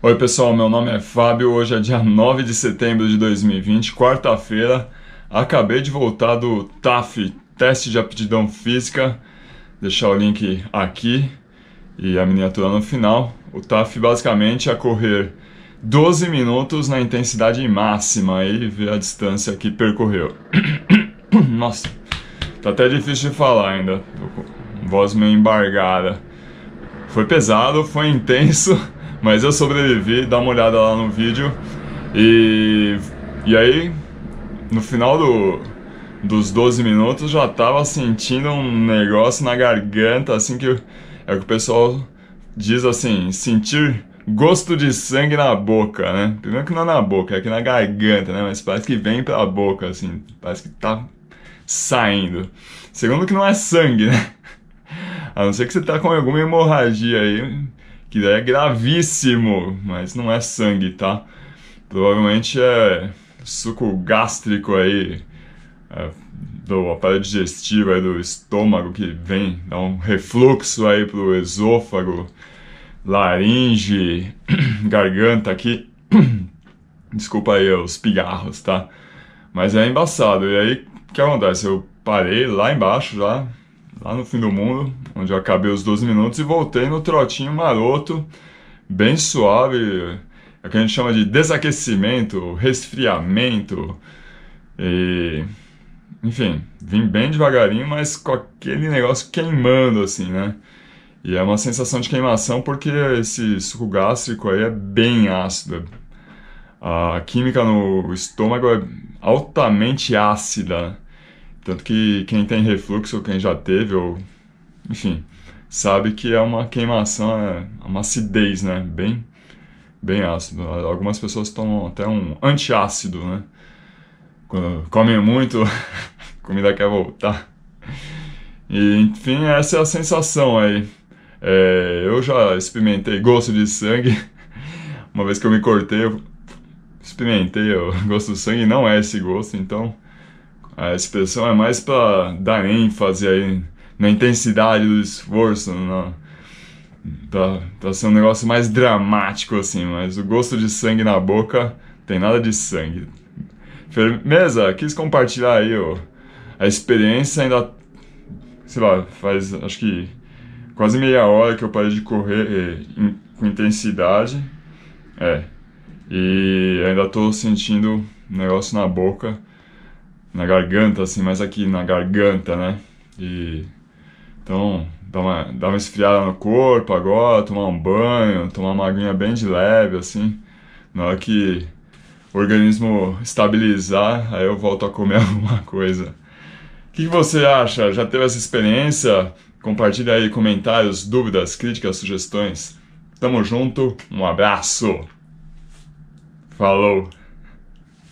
Oi, pessoal, meu nome é Fábio. Hoje é dia 9 de setembro de 2020, quarta-feira. Acabei de voltar do TAF, teste de aptidão física. Deixar o link aqui e a miniatura no final. O TAF basicamente é correr 12 minutos na intensidade máxima e ver a distância que percorreu. Nossa, tá até difícil de falar ainda. Voz meio embargada. Foi pesado, foi intenso mas eu sobrevivi, dá uma olhada lá no vídeo. E, e aí, no final do, dos 12 minutos, já tava sentindo um negócio na garganta, assim que é o que o pessoal diz assim: sentir gosto de sangue na boca, né? Primeiro que não é na boca, é aqui na garganta, né? Mas parece que vem pra boca, assim, parece que tá saindo. Segundo que não é sangue, né? A não ser que você tá com alguma hemorragia aí, que daí é gravíssimo, mas não é sangue, tá? Provavelmente é suco gástrico aí, é, do aparelho digestivo aí do estômago que vem, dá um refluxo aí pro esôfago, laringe, garganta aqui. Desculpa aí os pigarros, tá? Mas é embaçado. E aí, o que acontece? Eu parei lá embaixo já, lá no fim do mundo, onde eu acabei os 12 minutos e voltei no trotinho maroto, bem suave, é o que a gente chama de desaquecimento, resfriamento, e enfim, vim bem devagarinho, mas com aquele negócio queimando assim, né? E é uma sensação de queimação porque esse suco gástrico aí é bem ácido. A química no estômago é altamente ácida. Tanto que quem tem refluxo, quem já teve, ou enfim, sabe que é uma queimação, é uma acidez, né? Bem, bem ácido. Algumas pessoas tomam até um antiácido, né? Quando comem muito, a comida quer voltar. E, enfim, essa é a sensação aí. É, eu já experimentei gosto de sangue. Uma vez que eu me cortei, eu experimentei o gosto do sangue. Não é esse gosto, então a expressão é mais para dar ênfase aí na intensidade do esforço, tá? pra, ser um negócio mais dramático assim, mas o gosto de sangue na boca tem nada de sangue. Firmeza, quis compartilhar aí ó, a experiência ainda, sei lá, faz acho que quase meia hora que eu parei de correr com intensidade, é, e ainda tô sentindo um negócio na boca na garganta, assim, mais aqui na garganta, né? E, então, dá uma, dá uma esfriada no corpo agora, tomar um banho, tomar uma aguinha bem de leve, assim. Na hora que o organismo estabilizar, aí eu volto a comer alguma coisa. O que, que você acha? Já teve essa experiência? Compartilha aí comentários, dúvidas, críticas, sugestões. Tamo junto, um abraço! Falou!